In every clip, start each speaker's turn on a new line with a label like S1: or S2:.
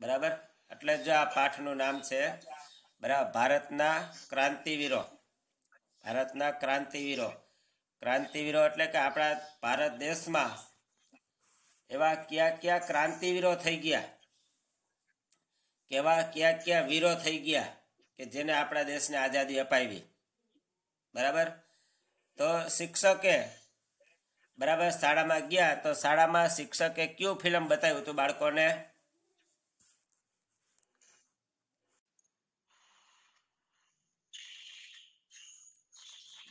S1: બરાબર એટલે જ આ પાઠનું નામ છે બરાબર ભારતના ક્રાંતિવીરો ભારતના ક્રાંતિવીરો ક્રાંતિવીરો એટલે કે આપણા ભારત દેશમાં એવા કયા કયા ક્રાંતિવીરો થઈ ગયા કેવા કયા કયા વીરો થઈ ગયા કે જેને આપણા દેશને આઝાદી અપાવી બરાબર તો શિક્ષકે બરાબર શાળામાં ગયા તો શાળામાં શિક્ષકે કયું ફિલ્મ બતાવ્યું હતું બાળકોને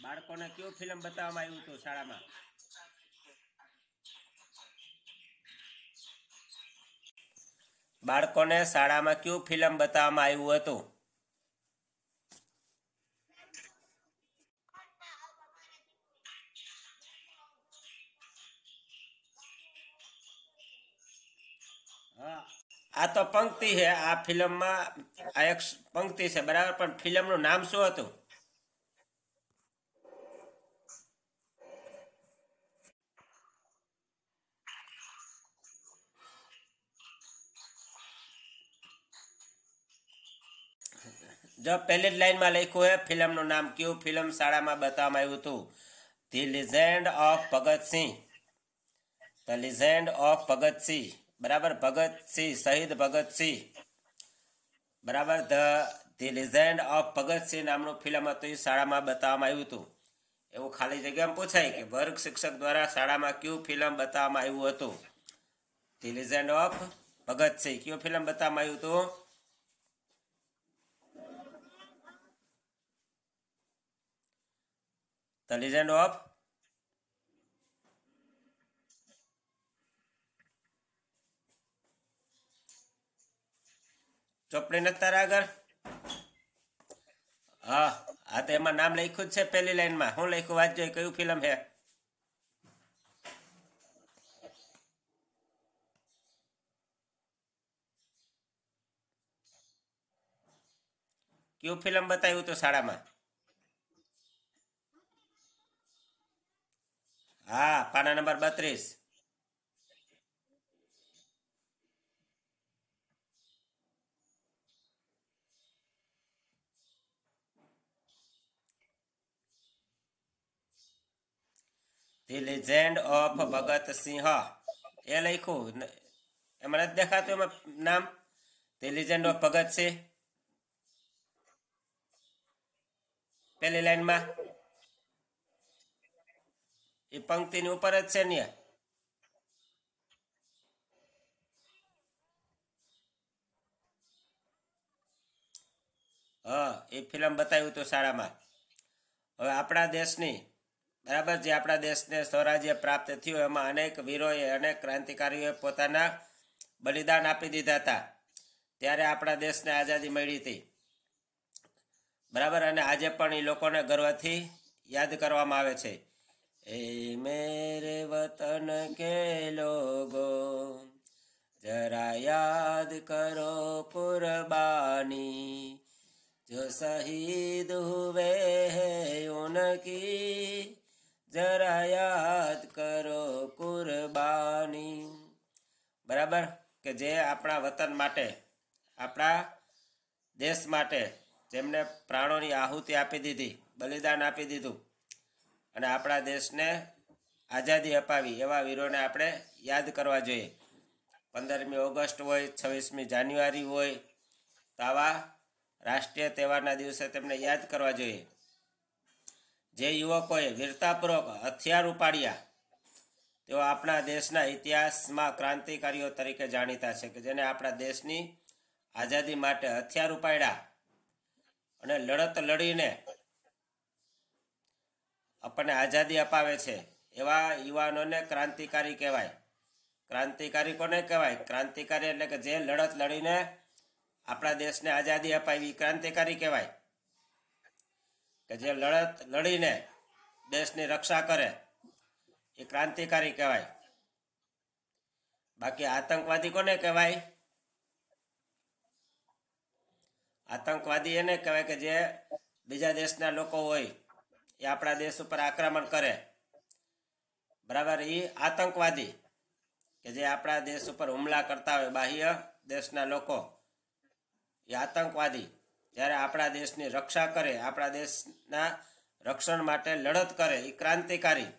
S1: બાળકોને કયો ફિલ્મ બતાવવામાં આવ્યું હતું શાળામાં બાળકોને શાળામાં કયું ફિલ્મ બતાવવામાં આવ્યું હતું આ તો પંક્તિ છે આ ફિલ્મમાં આ એક પંક્તિ છે બરાબર પણ ફિલ્મનું નામ શું હતું જો પહેલી જ લાઈનમાં લખ્યું હોય ફિલ્મનું નામ કયું ફિલ્મ શાળામાં બતાવવામાં આવ્યું હતું the legend of Bhagat Singh the legend of Bhagat Singh બરાબર ભગતસિંહ શહીદ ભગતસિંહ બરાબર the the legend of Bhagat Singh નામનું ફિલ્મ હતું એ શાળામાં બતાવવામાં આવ્યું હતું એવું ખાલી જગ્યામાં પૂછાય કે વર્ગ શિક્ષક દ્વારા શાળામાં કયું ફિલ્મ બતાવવામાં આવ્યું હતું ધી લિઝેન્ડ ઓફ ભગતસિંહ કયું ફિલ્મ બતાવવામાં આવ્યું હતું ધ લિજેન્ડ ઓફ ચોપડી નથી તારા આગળ હા આ તો એમાં નામ લખ્યું જ છે પેલી લાઈનમાં હું લખ્યું વાંચજો કયું ફિલ્મ છે કયું ફિલ્મ બતાવ્યું હતું શાળામાં હા પાના નંબર બત્રીસ the legend of Bhagat Singh એ લખ્યું એમાં નથી દેખાતું એમાં નામ the legend of Bhagat Singh પહેલી લાઈનમાં એ પંક્તિની ઉપર જ છે ને હા એ ફિલ્મ બતાવ્યું હતું શાળામાં હવે આપણા દેશની બરાબર જે આપણા દેશને સ્વરાજ્ય પ્રાપ્ત થયું એમાં અનેક વીરોએ અનેક ક્રાંતિકારીઓએ પોતાના બલિદાન આપી દીધા હતા ત્યારે આપણા દેશને આઝાદી મળી હતી બરાબર અને આજે પણ એ લોકોને ગર્વથી યાદ કરવામાં આવે છે ए વતન કે લોગો જરા યાદ કરો કુરબાની જો जो शहीद हुए हैं उनकी जरा याद करो બરાબર કે જે આપણા વતન માટે આપણા દેશ માટે જેમને પ્રાણોની આહુતિ આપી દીધી બલિદાન આપી દીધું અને આપણા દેશને આઝાદી અપાવી એવા વીરોને આપણે યાદ કરવા જોઈએ પંદરમી ઓગસ્ટ હોય છવ્વીસમી જાન્યુઆરી હોય તો આવા રાષ્ટ્રીય તહેવારના દિવસે તેમને યાદ કરવા જોઈએ જે યુવકોએ વીરતાપૂર્વક હથિયાર ઉપાડ્યા તેઓ આપણા દેશના ઇતિહાસમાં ક્રાંતિકારીઓ તરીકે જાણીતા છે કે જેને આપણા દેશની આઝાદી માટે હથિયાર ઉપાડ્યા અને લડત લડીને આપણને આઝાદી અપાવે છે એવા યુવાનોને ક્રાંતિકારી કહેવાય ક્રાંતિકારી કોને કહેવાય ક્રાંતિકારી એટલે કે જે લડત લડીને આપણા દેશને આઝાદી અપાવી ક્રાંતિકારી કહેવાય કે જે લડત લડીને દેશની રક્ષા કરે એ ક્રાંતિકારી કહેવાય બાકી આતંકવાદી કોને કહેવાય આતંકવાદી એને કહેવાય કે જે બીજા દેશના લોકો હોય એ આપણા દેશ ઉપર આક્રમણ કરે બરાબર એ આતંકવાદી કે જે આપણા દેશ ઉપર હુમલા કરતા હોય બાહ્ય દેશના લોકો એ આતંકવાદી જ્યારે આપણા દેશની રક્ષા કરે આપણા દેશના રક્ષણ માટે લડત કરે એ ક્રાંતિકારી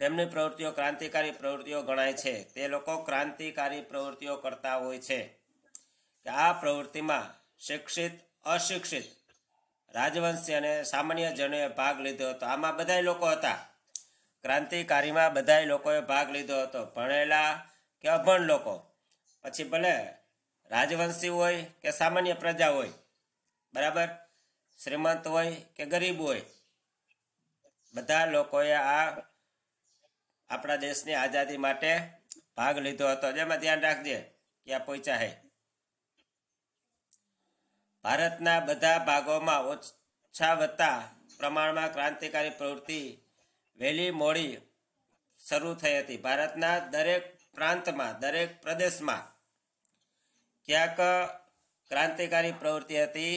S1: તેમની પ્રવૃત્તિઓ ક્રાંતિકારી પ્રવૃત્તિઓ ગણાય છે તે લોકો ક્રાંતિકારી પ્રવૃત્તિઓ કરતા હોય છે આ પ્રવૃત્તિમાં શિક્ષિત અશિક્ષિત રાજવંશી અને સામાન્ય જનોએ ભાગ લીધો હતો આમાં બધા લોકો હતા ક્રાંતિકારીમાં બધા લોકોએ ભાગ લીધો હતો ભણેલા કે અભણ લોકો પછી ભલે રાજવંશી હોય કે સામાન્ય પ્રજા હોય બરાબર શ્રીમંત હોય કે ગરીબ હોય બધા લોકોએ આ આપણા દેશની આઝાદી માટે ભાગ લીધો હતો જેમાં ધ્યાન રાખજે ક્યાં પહોંચ્યા હે ભારતના બધા ભાગોમાં ઓછા વધતા પ્રમાણમાં ક્રાંતિકારી પ્રવૃત્તિ વહેલી મોડી શરૂ થઈ હતી ભારતના દરેક પ્રાંતમાં દરેક પ્રદેશમાં ક્યાંક ક્રાંતિકારી પ્રવૃત્તિ હતી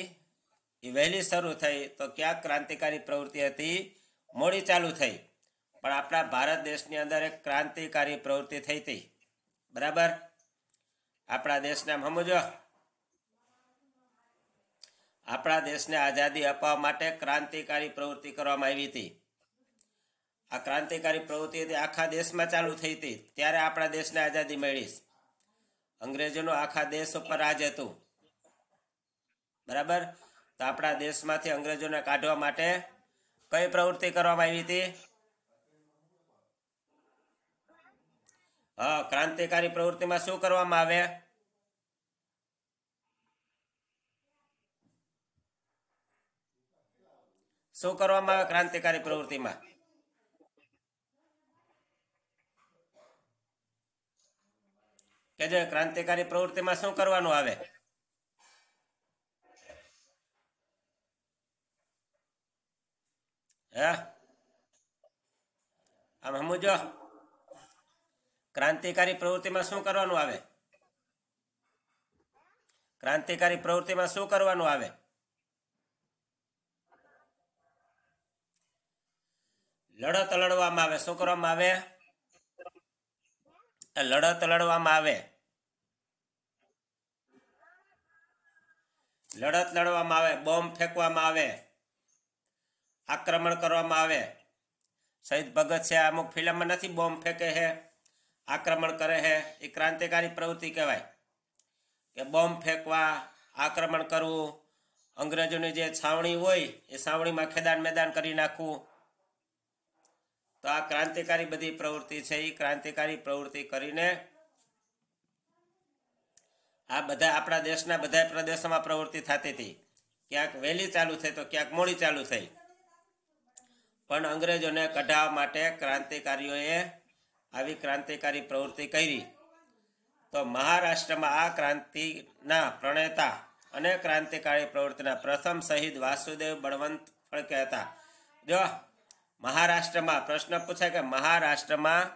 S1: એ વહેલી શરૂ થઈ તો ક્યાંક ક્રાંતિકારી પ્રવૃત્તિ હતી મોડી ચાલુ થઈ પણ આપણા ભારત દેશની અંદર એક ક્રાંતિકારી પ્રવૃત્તિ થઈ હતી બરાબર આપણા દેશના સમજો આપણા દેશને આઝાદી અપાવવા માટે ક્રાંતિકારી પ્રવૃત્તિ કરવામાં આવી હતી આ ક્રાંતિકારી પ્રવૃત્તિ હતી આખા દેશમાં ચાલુ થઈ હતી ત્યારે આપણા દેશને આઝાદી મળી અંગ્રેજોનો આખા દેશ ઉપર રાજ હતું બરાબર તો આપણા દેશમાંથી અંગ્રેજોને કાઢવા માટે કઈ પ્રવૃત્તિ કરવામાં આવી હતી હા ક્રાંતિકારી પ્રવૃત્તિમાં શું કરવામાં આવે શું કરવામાં આવે ક્રાંતિકારી પ્રવૃત્તિમાં કે જે ક્રાંતિકારી પ્રવૃત્તિમાં શું કરવાનું આવે આમ સમજો ક્રાંતિકારી પ્રવૃત્તિમાં શું કરવાનું આવે ક્રાંતિકારી પ્રવૃત્તિમાં શું કરવાનું આવે લડત લડવામાં આવે શું કરવામાં આવે લડત લડવામાં આવે લડત લડવામાં આવે બોમ્બ ફેંકવામાં આવે આક્રમણ કરવામાં આવે શહીદ ભગત છે અમુક ફિલ્મમાં નથી બોમ્બ ફેંકે છે આક્રમણ કરે છે એ ક્રાંતિકારી પ્રવૃત્તિ કહેવાય કે બોમ્બ ફેંકવા આક્રમણ કરવું અંગ્રેજોની જે છાવણી હોય એ છાવણીમાં ખેદાન મેદાન કરી નાખવું તો આ ક્રાંતિકારી બધી પ્રવૃત્તિ છે એ ક્રાંતિકારી પ્રવૃત્તિ કરીને આ બધા આપણા દેશના બધા પ્રદેશોમાં પ્રવૃત્તિ થતી હતી ક્યાંક વહેલી ચાલુ થઈ તો ક્યાંક મોડી ચાલુ થઈ પણ અંગ્રેજોને કઢાવવા માટે ક્રાંતિકારીઓએ આવી ક્રાંતિકારી પ્રવૃત્તિ કરી તો મહારાષ્ટ્રમાં આ ક્રાંતિના પ્રણેતા અને ક્રાંતિકારી પ્રવૃત્તિના પ્રથમ શહીદ વાસુદેવ બળવંત ફળકે હતા જો મહારાષ્ટ્રમાં પ્રશ્ન પૂછાય કે મહારાષ્ટ્રમાં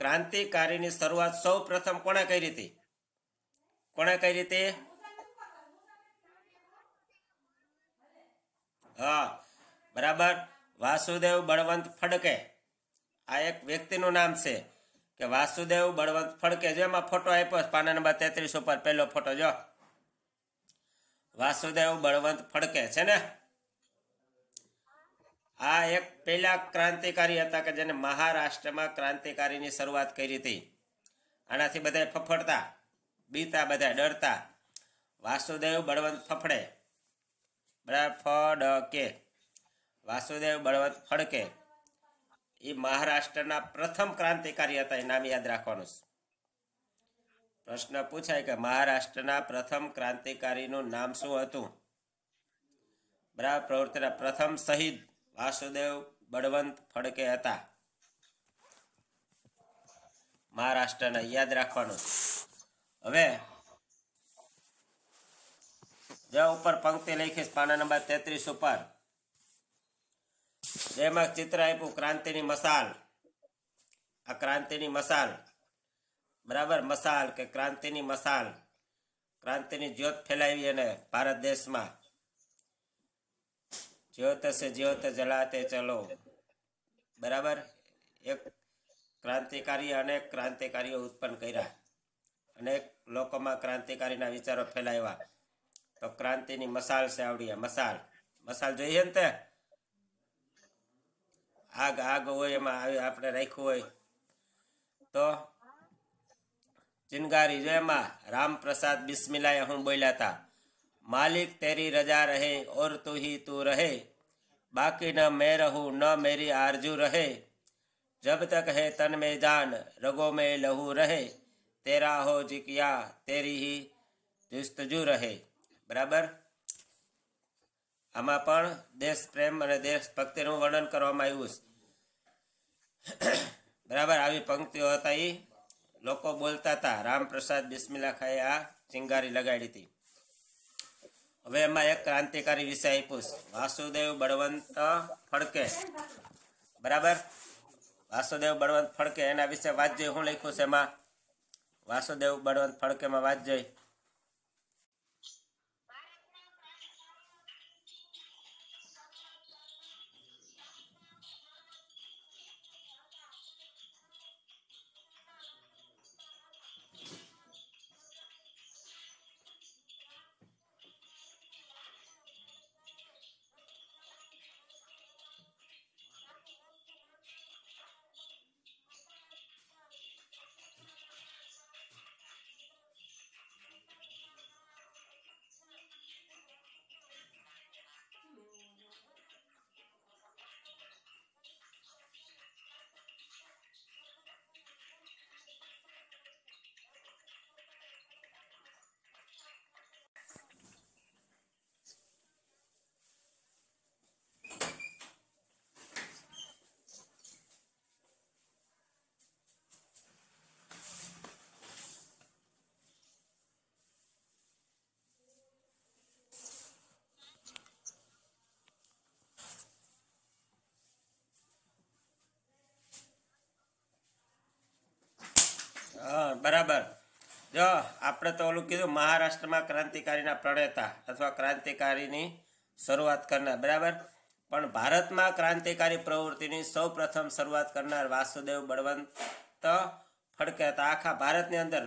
S1: ક્રાંતિકારીની શરૂઆત સૌ પ્રથમ કોણે કરી હતી કોણે કરી હતી હા બરાબર વાસુદેવ બળવંત ફડકે આ એક વ્યક્તિનું નામ છે કે વાસુદેવ બળવંત ફડકે જો એમાં ફોટો આપ્યો પાના નંબર તેત્રીસ ઉપર પહેલો ફોટો જો વાસુદેવ બળવંત ફડકે છે ને આ એક પહેલા ક્રાંતિકારી હતા કે જેને મહારાષ્ટ્રમાં ક્રાંતિકારીની શરૂઆત કરી હતી આનાથી બધા ફફડતા બીતા બધા ડરતા વાસુદેવ બળવંત ફફડે બરાબર ફડકે વાસુદેવ બળવંત ફડકે એ મહારાષ્ટ્રના પ્રથમ ક્રાંતિકારી હતા એ નામ યાદ રાખવાનું છે પ્રશ્ન પૂછાય કે મહારાષ્ટ્રના પ્રથમ ક્રાંતિકારીનું નામ શું હતું બરાબર પ્રવૃત્તિના પ્રથમ શહીદ વાસુદેવ બળવંત ફડકે હતા મહારાષ્ટ્રને યાદ રાખવાનું હવે જે ઉપર પંક્તિ લખીશ પાના નંબર તેત્રીસ ઉપર જેમાં ચિત્ર આપ્યું ક્રાંતિની મસાલ આ ક્રાંતિની મસાલ બરાબર મસાલ કે ક્રાંતિની મસાલ ક્રાંતિની જ્યોત ફેલાવી અને ભારત દેશમાં જ્યોત છે જ્યોત જલાતે ચલો બરાબર એક ક્રાંતિકારી અનેક ક્રાંતિકારીઓ ઉત્પન્ન કર્યા અનેક લોકોમાં ક્રાંતિકારીના વિચારો ફેલાવ્યા તો ક્રાંતિની મસાલ છે આવડી મસાલ મસાલ જોઈએ ને તે આગ આગ હોય એમાં આવી આપણે રાખ્યું હોય તો ચિનગારી જો એમાં રામપ્રસાદ બિસ્મિલાએ હું બોલ્યા હતા માલિક તારી રજા રહે ઓર તુહી તુ રહે બાકી ના મે રહુ ન મેરી અરજુ રહે જબ તક હે તન મે જાન રગો મે લહુ રહે તેરા હો જિકિયા તારી હી તિસ્તજુ રહે બરાબર આમાં પણ દેશ પ્રેમ અને દેશ ભક્તિ નું વર્ણન કરવામાં આવ્યું છે બરાબર આવી પંક્તિઓ હતા ઈ લોકો બોલતાતા રામપ્રસાદ બિસ્મિલ્લા ખાય આ સિંગારી લગાડીતી હવે એમાં એક ક્રાંતિકારી વિષય આપ્યો વાસુદેવ બળવંત ફડકે બરાબર વાસુદેવ બળવંત ફડકે એના વિશે વાત જોઈ હું લખ્યું છે એમાં વાસુદેવ બળવંત ફડકેમાં વાત જોઈ હા બરાબર જો આપણે તો ઓલું કીધું મહારાષ્ટ્રમાં ક્રાંતિકારીના પ્રણેતા અથવા ક્રાંતિકારીની શરૂઆત કરનાર બરાબર પણ ભારતમાં ક્રાંતિકારી પ્રવૃત્તિની સૌ પ્રથમ શરૂઆત કરનાર વાસુદેવ બળવંત ફડકે હતા આખા ભારતની અંદર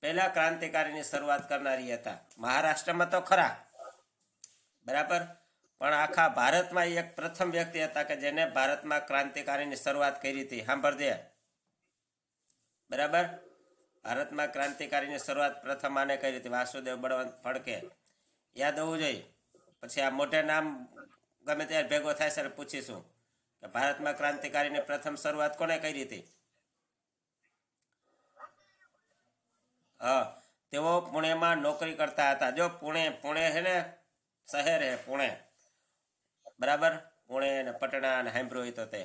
S1: પહેલા ક્રાંતિકારીની શરૂઆત કરનારી હતા મહારાષ્ટ્રમાં તો ખરા બરાબર પણ આખા ભારતમાં એક પ્રથમ વ્યક્તિ હતા કે જેને ભારતમાં ક્રાંતિકારીની શરૂઆત કરી હતી સાંભળજે બરાબર ભારતમાં ક્રાંતિકારીની શરૂઆત પ્રથમ આને કઈ રીતે વાસુદેવ બળવંત ફડકે યાદ હોવું જોઈએ પછી આ મોટે નામ ગમે ત્યારે ભેગો થાય સર પૂછીશું કે ભારતમાં ક્રાંતિકારીની પ્રથમ શરૂઆત કોને કરી હતી હા તેઓ પુણેમાં નોકરી કરતા હતા જો પુણે પુણે છે ને શહેર હે પુણે બરાબર પુણે ને પટણા અને હાઈબ્રોઈ તો તે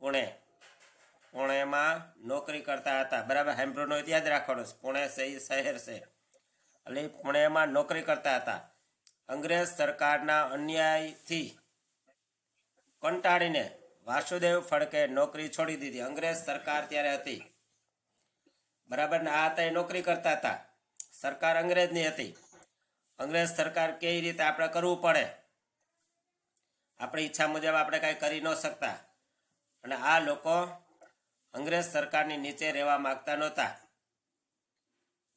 S1: પુણે પુણેમાં નોકરી કરતા હતા બરાબર હેમ્બ્રોનો યાદ રાખવાનો પુણે શહેર છે એટલે પુણેમાં નોકરી કરતા હતા અંગ્રેજ સરકારના અન્યાયથી કંટાળીને વાસુદેવ ફળકે નોકરી છોડી દીધી અંગ્રેજ સરકાર ત્યારે હતી બરાબર ને આ હતા એ નોકરી કરતા હતા સરકાર અંગ્રેજની હતી અંગ્રેજ સરકાર કેવી રીતે આપણે કરવું પડે આપણી ઈચ્છા મુજબ આપણે કાંઈ કરી ન શકતા અને આ લોકો અંગ્રેજ સરકારની નીચે રહેવા માંગતા નહોતા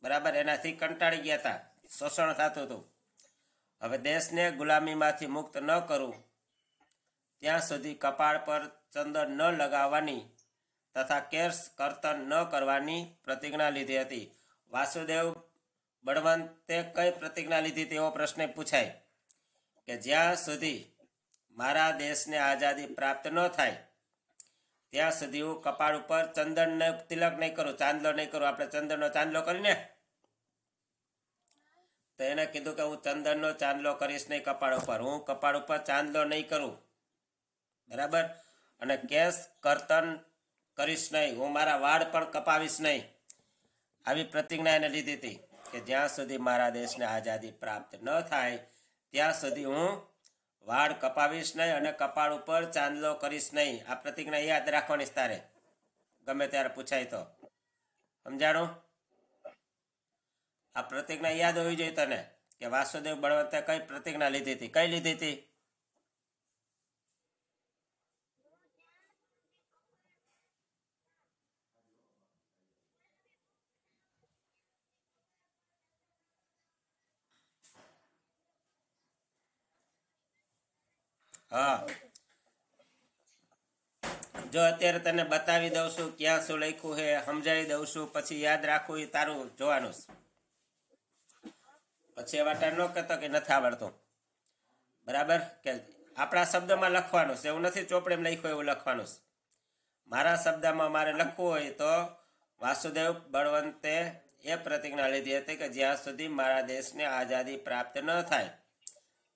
S1: બરાબર એનાથી કંટાળી ગયા હતા શોષણ થતું હતું હવે દેશને ગુલામીમાંથી મુક્ત ન કરવું ત્યાં સુધી કપાળ પર ચંદન ન લગાવવાની તથા કેસ કરતન ન કરવાની પ્રતિજ્ઞા લીધી હતી વાસુદેવ બળવંતે કઈ પ્રતિજ્ઞા લીધી તેવો પ્રશ્ન પૂછાય કે જ્યાં સુધી મારા દેશને આઝાદી પ્રાપ્ત ન થાય ત્યાં સુધી હું કપાળ ઉપર ચંદનને તિલક નહીં કરું ચાંદલો નહીં કરું આપણે ચંદનનો ચાંદલો કરીને તો એને કીધું કે હું ચંદનનો ચાંદલો કરીશ નહીં કપાળ ઉપર હું કપાળ ઉપર ચાંદલો નહીં કરું બરાબર અને કેશ કરતન કરીશ નહીં હું મારા વાળ પણ કપાવીશ નહીં આવી પ્રતિજ્ઞા એને લીધી હતી કે જ્યાં સુધી મારા દેશને આઝાદી પ્રાપ્ત ન થાય ત્યાં સુધી હું વાળ કપાવીશ નહીં અને કપાળ ઉપર ચાંદલો કરીશ નહીં આ પ્રતિજ્ઞા યાદ રાખવાની તારે ગમે ત્યારે પૂછાય તો સમજાણું આ પ્રતિજ્ઞા યાદ હોવી જોઈએ તને કે વાસુદેવ બળવંતે કઈ પ્રતિજ્ઞા લીધી હતી કઈ લીધી હતી હા જો અત્યારે તને બતાવી દઉં છું ક્યાં શું લખ્યું છે સમજાવી દઉં છું પછી યાદ રાખવું એ તારું જોવાનું પછી એવા વાટા ન કહેતો કે નથી આવડતો બરાબર કે આપણા શબ્દમાં લખવાનું છે એવું નથી ચોપડેમ લખ્યું એવું લખવાનું છે મારા શબ્દમાં મારે લખવું હોય તો વાસુદેવ બળવંતે એ પ્રતિજ્ઞા લીધી હતી કે જ્યાં સુધી મારા દેશને આઝાદી પ્રાપ્ત ન થાય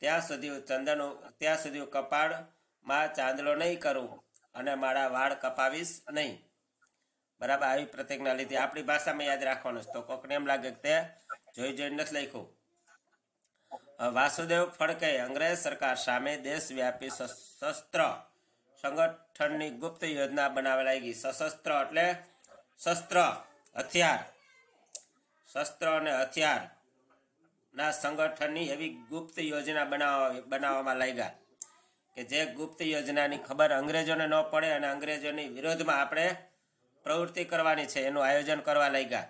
S1: ત્યાં સુધી ચંદન ત્યાં સુધી હું કપાળમાં ચાંદલો નહીં કરું અને મારા વાળ કપાવીશ નહીં બરાબર આવી પ્રતિજ્ઞા લીધી આપણી ભાષામાં યાદ રાખવાનું છે તો કોકને એમ લાગે કે તે જોઈ જોઈને નથી લખ્યું વાસુદેવ ફડકે અંગ્રેજ સરકાર સામે દેશવ્યાપી શસ્ત્ર સંગઠનની ગુપ્ત યોજના બનાવી લાગી સશસ્ત્ર એટલે શસ્ત્ર હથિયાર શસ્ત્ર અને હથિયાર ના સંગઠનની એવી ગુપ્ત યોજના બનાવવા બનાવવામાં લાગ્યા કે જે ગુપ્ત યોજનાની ખબર અંગ્રેજોને ન પડે અને અંગ્રેજોની વિરોધમાં આપણે પ્રવૃત્તિ કરવાની છે એનું આયોજન કરવા લાગ્યા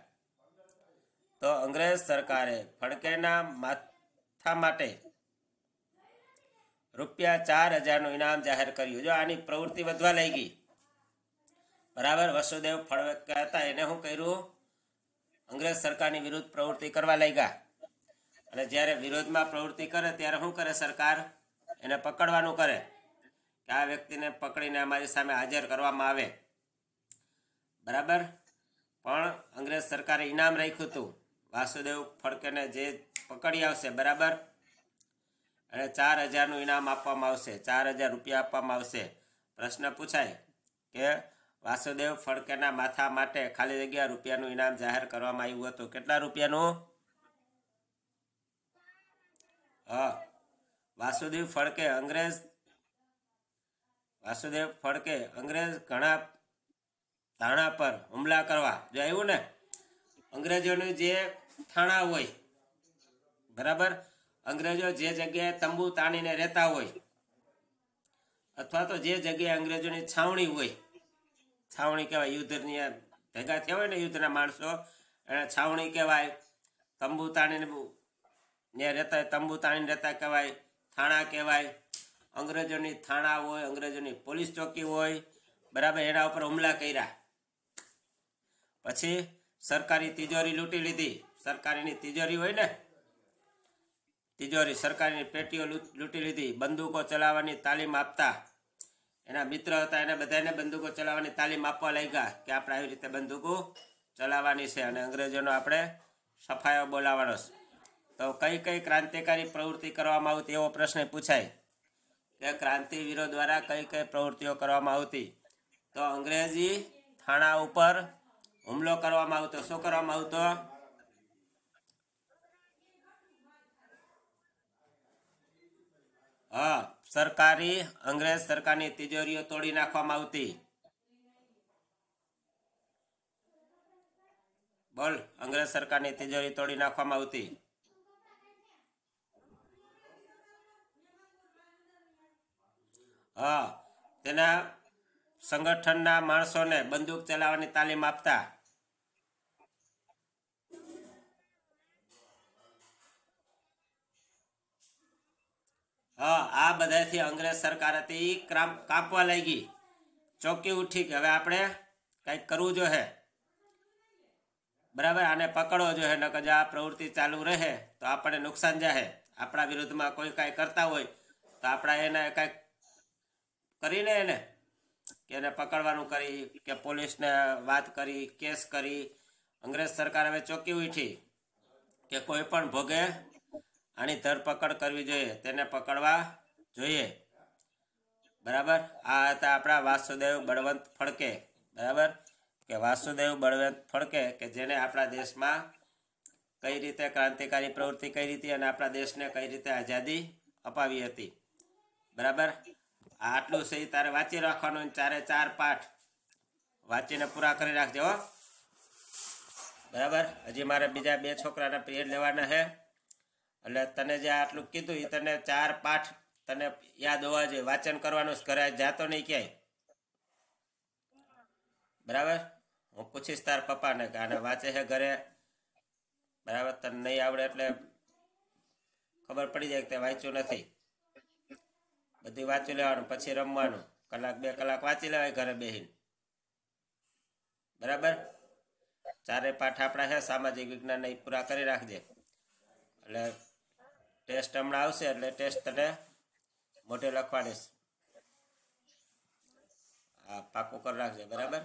S1: તો અંગ્રેજ સરકારે ફડકેના માથા માટે રૂપિયા ચાર હજારનું ઇનામ જાહેર કર્યું જો આની પ્રવૃત્તિ વધવા લાગી બરાબર વસુદેવ ફળવે હતા એને હું કર્યું અંગ્રેજ સરકારની વિરુદ્ધ પ્રવૃત્તિ કરવા લાગ્યા અને જ્યારે વિરોધમાં પ્રવૃત્તિ કરે ત્યારે શું કરે સરકાર એને પકડવાનું કરે કે આ વ્યક્તિને પકડીને અમારી સામે હાજર કરવામાં આવે બરાબર પણ અંગ્રેજ સરકારે ઇનામ રાખ્યું હતું વાસુદેવ ફડકેને જે પકડી આવશે બરાબર અને ચાર હજારનું ઇનામ આપવામાં આવશે ચાર હજાર રૂપિયા આપવામાં આવશે પ્રશ્ન પૂછાય કે વાસુદેવ ફડકેના માથા માટે ખાલી જગ્યા રૂપિયાનું ઇનામ જાહેર કરવામાં આવ્યું હતું કેટલા રૂપિયાનું હા વાસુદેવ ફળકે અંગ્રેજ વાસુદેવ ફળકે અંગ્રેજ ઘણા થાણા પર હુમલા કરવા જો આવ્યું ને અંગ્રેજોનું જે થાણા હોય બરાબર અંગ્રેજો જે જગ્યાએ તંબુ તાણીને રહેતા હોય અથવા તો જે જગ્યાએ અંગ્રેજોની છાવણી હોય છાવણી કહેવાય યુદ્ધની ભેગા થયા હોય ને યુદ્ધના માણસો એને છાવણી કહેવાય તંબુ તાણીને ને રહેતા તંબુ તાણી રહેતા કહેવાય થાણા કહેવાય અંગ્રેજોની થાણા હોય અંગ્રેજોની પોલીસ ચોકી હોય બરાબર એના ઉપર હુમલા કર્યા પછી સરકારી તિજોરી લૂંટી લીધી સરકારીની તિજોરી હોય ને તિજોરી સરકારીની પેટીઓ લૂંટી લીધી બંદૂકો ચલાવવાની તાલીમ આપતા એના મિત્ર હતા એને બધાને બંદૂકો ચલાવવાની તાલીમ આપવા લાગ્યા કે આપણે આવી રીતે બંદૂકો ચલાવવાની છે અને અંગ્રેજોનો આપણે સફાયો બોલાવવાનો છે તો કઈ કઈ ક્રાંતિકારી પ્રવૃત્તિ કરવામાં આવતી એવો પ્રશ્ન પૂછાય કે ક્રાંતિવીરો દ્વારા કઈ કઈ પ્રવૃત્તિઓ કરવામાં આવતી તો અંગ્રેજી થાણા ઉપર હુમલો કરવામાં આવતો શું કરવામાં આવતો હા સરકારી અંગ્રેજ સરકારની તિજોરીઓ તોડી નાખવામાં આવતી બોલ અંગ્રેજ સરકારની તિજોરી તોડી નાખવામાં આવતી હા તેના સંગઠનના માણસોને બંદૂક ચલાવવાની તાલીમ આપતા હા આ બધાથી અંગ્રેજ સરકાર હતી એ કાપવા લાગી ચોકી ઉઠી કે હવે આપણે કંઈક કરવું જોઈએ બરાબર આને પકડવો જોઈએ નકર જો આ પ્રવૃત્તિ ચાલુ રહે તો આપણને નુકસાન જાહે આપણા વિરુદ્ધમાં કોઈ કાંઈ કરતા હોય તો આપણા એને કાંઈક કરીને એને કે એને પકડવાનું કરી કે પોલીસને વાત કરી કેસ કરી અંગ્રેજ સરકાર હવે ચોકી ઉઠી કે કોઈ પણ ભોગે આની ધરપકડ કરવી જોઈએ તેને પકડવા જોઈએ બરાબર આ હતા આપણા વાસુદેવ બળવંત ફડકે બરાબર કે વાસુદેવ બળવંત ફડકે કે જેને આપણા દેશમાં કઈ રીતે ક્રાંતિકારી પ્રવૃત્તિ કરી હતી અને આપણા દેશને કઈ રીતે આઝાદી અપાવી હતી બરાબર આટલું સહી તારે વાંચી રાખવાનું ચારે ચાર પાઠ વાંચીને પૂરા કરી રાખજો હો બરાબર હજી મારે બીજા બે છોકરાના પિરિયડ લેવાના છે એટલે તને જે આટલું કીધું એ તને ચાર પાઠ તને યાદ હોવા જોઈએ વાંચન કરવાનું જ કરાય જાતો નહીં ક્યાંય બરાબર હું પૂછીશ તાર પપ્પાને કે આને વાંચે છે ઘરે બરાબર તને નહીં આવડે એટલે ખબર પડી જાય કે તે વાંચ્યું નથી બધી વાંચી લેવાનું પછી રમવાનું કલાક બે કલાક વાંચી લેવાય ઘરે બેહીને બરાબર ચારે પાઠ આપણા છે સામાજિક વિજ્ઞાન એ પૂરા કરી રાખજે એટલે ટેસ્ટ હમણાં આવશે એટલે ટેસ્ટ તને મોટે લખવા દઈશ હા પાકું કરી રાખજે બરાબર